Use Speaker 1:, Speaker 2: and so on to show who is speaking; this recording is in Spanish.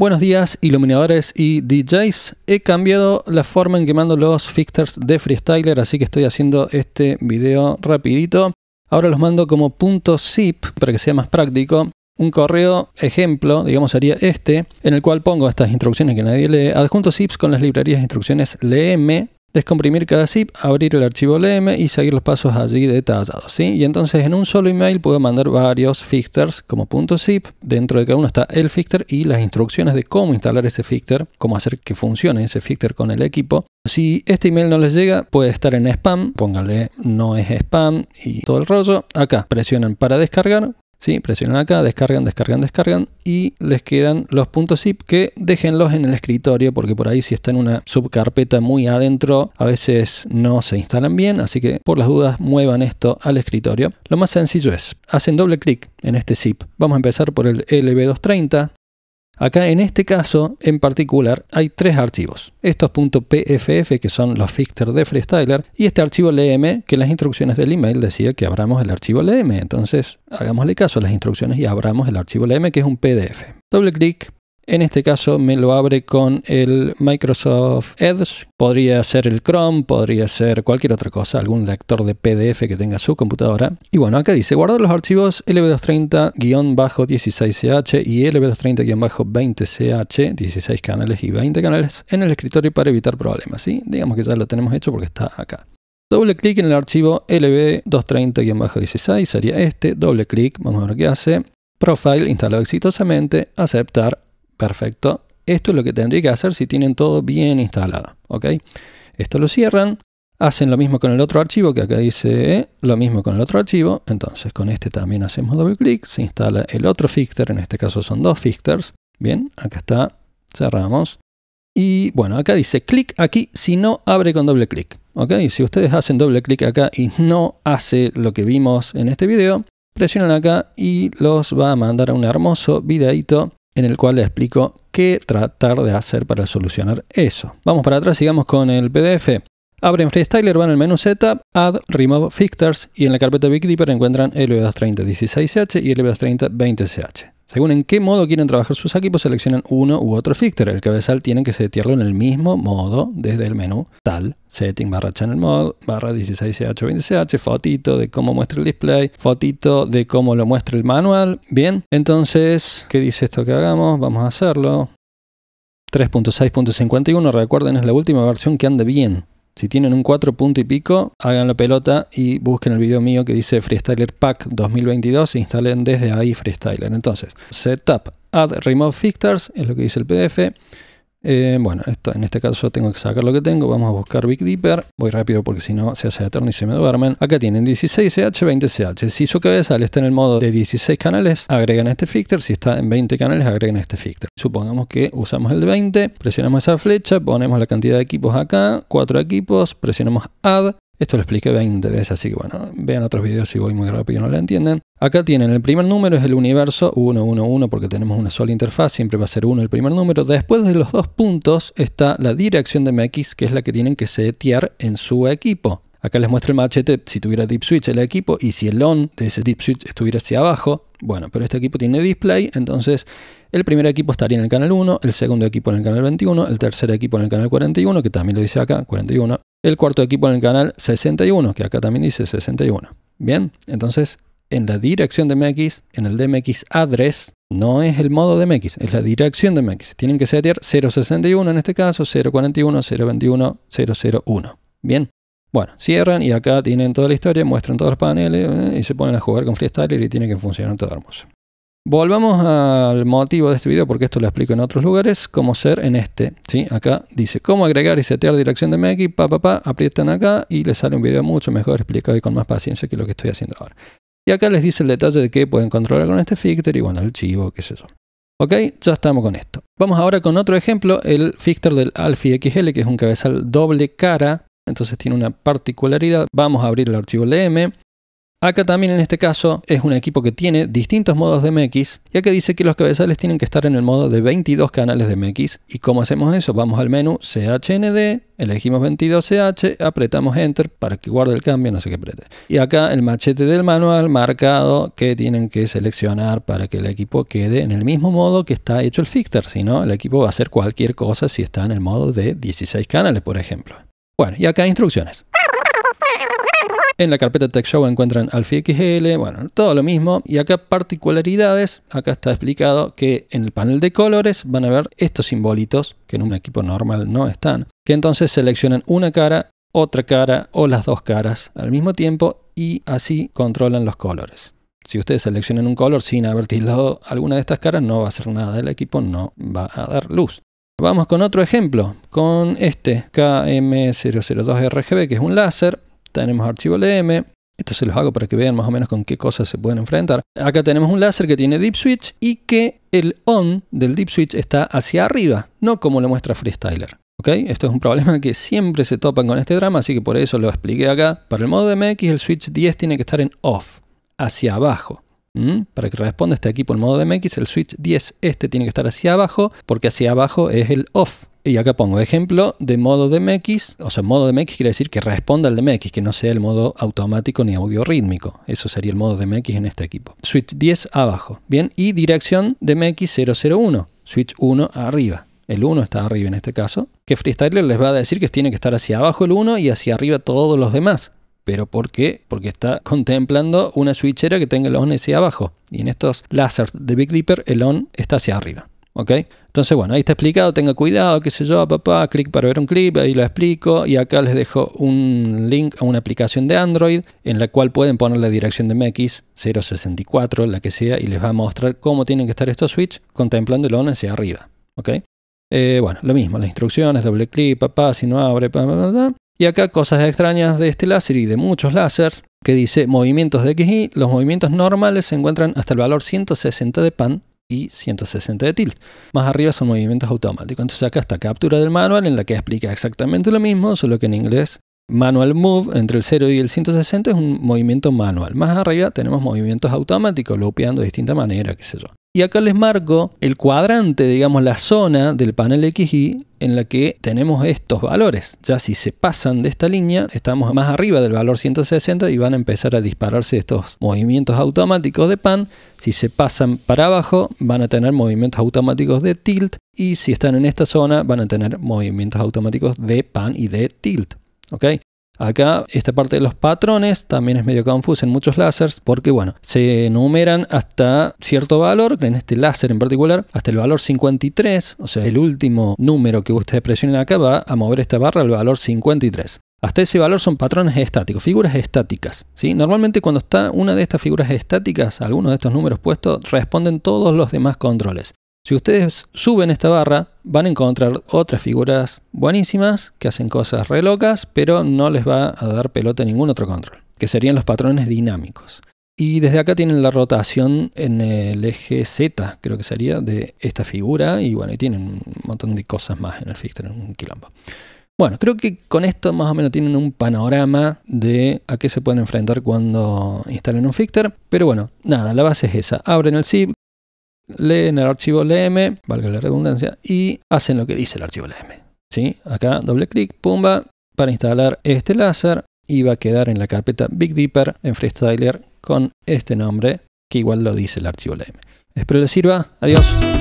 Speaker 1: Buenos días, iluminadores y DJs. He cambiado la forma en que mando los fixtures de Freestyler, así que estoy haciendo este video rapidito. Ahora los mando como .zip para que sea más práctico. Un correo ejemplo, digamos sería este, en el cual pongo estas instrucciones que nadie lee. Adjunto zips con las librerías de instrucciones LM descomprimir cada zip, abrir el archivo LM y seguir los pasos allí detallados. ¿sí? Y entonces en un solo email puedo mandar varios fixters como .zip, dentro de cada uno está el fixter y las instrucciones de cómo instalar ese fixter, cómo hacer que funcione ese fixter con el equipo. Si este email no les llega, puede estar en spam, póngale no es spam y todo el rollo. Acá presionan para descargar, ¿Sí? Presionan acá, descargan, descargan, descargan y les quedan los puntos zip que déjenlos en el escritorio porque por ahí si está en una subcarpeta muy adentro a veces no se instalan bien, así que por las dudas muevan esto al escritorio. Lo más sencillo es, hacen doble clic en este zip. Vamos a empezar por el LB230, Acá en este caso en particular hay tres archivos. Estos .pff que son los fixters de Freestyler y este archivo LM que las instrucciones del email decía que abramos el archivo LM. Entonces hagámosle caso a las instrucciones y abramos el archivo LM que es un PDF. Doble clic, en este caso me lo abre con el Microsoft Edge. Podría ser el Chrome, podría ser cualquier otra cosa, algún lector de PDF que tenga su computadora. Y bueno, acá dice guardar los archivos LB230-16CH y LB230-20CH, 16 canales y 20 canales en el escritorio para evitar problemas. ¿sí? Digamos que ya lo tenemos hecho porque está acá. Doble clic en el archivo LB230-16, sería este. Doble clic, vamos a ver qué hace. Profile instalado exitosamente, aceptar, Perfecto. Esto es lo que tendría que hacer si tienen todo bien instalado. ¿ok? Esto lo cierran. Hacen lo mismo con el otro archivo, que acá dice eh, lo mismo con el otro archivo. Entonces con este también hacemos doble clic. Se instala el otro fixter. En este caso son dos fixters. Bien, acá está. Cerramos. Y bueno, acá dice clic aquí si no abre con doble clic. ¿Ok? Si ustedes hacen doble clic acá y no hace lo que vimos en este video, presionan acá y los va a mandar a un hermoso videito en el cual le explico qué tratar de hacer para solucionar eso. Vamos para atrás, sigamos con el PDF. Abren Freestyler, van al menú Setup, Add, Remove Fictors y en la carpeta Big Dipper encuentran LB230 16CH y lv 230 20CH. Según en qué modo quieren trabajar sus equipos, seleccionan uno u otro filter. El cabezal tienen que setearlo en el mismo modo desde el menú tal setting barra channel mode barra 16 h 20 ch fotito de cómo muestra el display, fotito de cómo lo muestra el manual. Bien, entonces, ¿qué dice esto que hagamos? Vamos a hacerlo. 3.6.51, recuerden, es la última versión que ande bien si tienen un 4 punto y pico, hagan la pelota y busquen el video mío que dice Freestyler Pack 2022 e instalen desde ahí Freestyler. Entonces, setup add remote fictors es lo que dice el PDF. Eh, bueno, en este caso tengo que sacar lo que tengo. Vamos a buscar Big Dipper. Voy rápido porque si no se hace eterno y se me duermen. Acá tienen 16CH, 20CH. Si su cabeza está en el modo de 16 canales, agregan este filter. Si está en 20 canales, agregan este filter. Supongamos que usamos el de 20, presionamos esa flecha, ponemos la cantidad de equipos acá, 4 equipos, presionamos Add, esto lo expliqué 20 veces, así que bueno, vean otros videos si voy muy rápido y no lo entienden. Acá tienen el primer número, es el universo 1, 1, 1, porque tenemos una sola interfaz, siempre va a ser 1 el primer número. Después de los dos puntos está la dirección de MX, que es la que tienen que setear en su equipo. Acá les muestro el machete si tuviera deep switch el equipo y si el on de ese deep switch estuviera hacia abajo. Bueno, pero este equipo tiene display, entonces el primer equipo estaría en el canal 1, el segundo equipo en el canal 21, el tercer equipo en el canal 41, que también lo dice acá, 41, el cuarto equipo en el canal 61, que acá también dice 61. Bien, entonces en la dirección de MX, en el DMX address, no es el modo DMX, es la dirección de MX. Tienen que setear 061 en este caso, 041, 021, 001. Bien, bueno, cierran y acá tienen toda la historia, muestran todos los paneles eh, y se ponen a jugar con Freestyler y tiene que funcionar todo hermoso. Volvamos al motivo de este video porque esto lo explico en otros lugares, cómo ser en este. ¿sí? Acá dice cómo agregar y setear dirección de MX, pa, aprietan acá y les sale un video mucho mejor explicado y con más paciencia que lo que estoy haciendo ahora. Y acá les dice el detalle de qué pueden controlar con este fixter y bueno, el chivo, qué sé yo. Ok, ya estamos con esto. Vamos ahora con otro ejemplo, el ficter del alfi XL, que es un cabezal doble cara entonces tiene una particularidad. Vamos a abrir el archivo LM. Acá también en este caso es un equipo que tiene distintos modos de MX, ya que dice que los cabezales tienen que estar en el modo de 22 canales de MX. ¿Y cómo hacemos eso? Vamos al menú CHND, elegimos 22CH, apretamos Enter para que guarde el cambio, no sé qué apriete. Y acá el machete del manual marcado que tienen que seleccionar para que el equipo quede en el mismo modo que está hecho el fixter, si no el equipo va a hacer cualquier cosa si está en el modo de 16 canales, por ejemplo. Bueno, y acá instrucciones. En la carpeta show encuentran Alfie XL, bueno, todo lo mismo. Y acá particularidades, acá está explicado que en el panel de colores van a ver estos simbolitos que en un equipo normal no están. Que entonces seleccionan una cara, otra cara o las dos caras al mismo tiempo y así controlan los colores. Si ustedes seleccionan un color sin haber tildado alguna de estas caras, no va a hacer nada. del equipo no va a dar luz. Vamos con otro ejemplo, con este KM002RGB, que es un láser. Tenemos archivo LM, esto se los hago para que vean más o menos con qué cosas se pueden enfrentar. Acá tenemos un láser que tiene Deep switch y que el on del Deep switch está hacia arriba, no como lo muestra Freestyler. ¿Ok? Esto es un problema que siempre se topan con este drama, así que por eso lo expliqué acá. Para el modo de MX el switch 10 tiene que estar en off, hacia abajo. ¿Mm? Para que responda este equipo en modo de MX, el switch 10 este tiene que estar hacia abajo, porque hacia abajo es el off. Y acá pongo ejemplo de modo de MX. o sea, modo de MX quiere decir que responda al MX, que no sea el modo automático ni audio rítmico. Eso sería el modo de MX en este equipo. Switch 10 abajo, bien, y dirección de mx 001, switch 1 arriba. El 1 está arriba en este caso. Que Freestyler les va a decir que tiene que estar hacia abajo el 1 y hacia arriba todos los demás. ¿Pero por qué? Porque está contemplando una switchera que tenga el on hacia abajo. Y en estos lásers de Big Dipper, el on está hacia arriba. ¿Ok? Entonces, bueno, ahí está explicado, tenga cuidado, qué sé yo, papá, clic para ver un clip, ahí lo explico. Y acá les dejo un link a una aplicación de Android en la cual pueden poner la dirección de MX 064, la que sea, y les va a mostrar cómo tienen que estar estos switch contemplando el on hacia arriba. ¿Ok? Eh, bueno, lo mismo, las instrucciones, doble clic, papá, si no abre, papá, y acá cosas extrañas de este láser y de muchos láseres, que dice movimientos de XY, los movimientos normales se encuentran hasta el valor 160 de pan y 160 de tilt. Más arriba son movimientos automáticos. Entonces acá está captura del manual en la que explica exactamente lo mismo, solo que en inglés manual move entre el 0 y el 160 es un movimiento manual. Más arriba tenemos movimientos automáticos, loopeando de distinta manera, qué sé yo. Y acá les marco el cuadrante, digamos la zona del panel XY en la que tenemos estos valores. Ya si se pasan de esta línea, estamos más arriba del valor 160 y van a empezar a dispararse estos movimientos automáticos de pan. Si se pasan para abajo, van a tener movimientos automáticos de tilt. Y si están en esta zona, van a tener movimientos automáticos de pan y de tilt. ¿ok? Acá esta parte de los patrones también es medio confusa en muchos láseres porque bueno, se enumeran hasta cierto valor, en este láser en particular, hasta el valor 53, o sea, el último número que ustedes presionen acá va a mover esta barra al valor 53. Hasta ese valor son patrones estáticos, figuras estáticas. ¿sí? Normalmente cuando está una de estas figuras estáticas, alguno de estos números puestos, responden todos los demás controles. Si ustedes suben esta barra, van a encontrar otras figuras buenísimas que hacen cosas re locas, pero no les va a dar pelota ningún otro control, que serían los patrones dinámicos. Y desde acá tienen la rotación en el eje Z, creo que sería, de esta figura. Y bueno, y tienen un montón de cosas más en el en un quilombo. Bueno, creo que con esto más o menos tienen un panorama de a qué se pueden enfrentar cuando instalen un fixture. Pero bueno, nada, la base es esa. Abren el zip, leen el archivo LM, valga la redundancia, y hacen lo que dice el archivo LM. ¿sí? Acá doble clic, pumba, para instalar este láser y va a quedar en la carpeta Big Dipper en Freestyler con este nombre que igual lo dice el archivo LM. Espero les sirva. Adiós.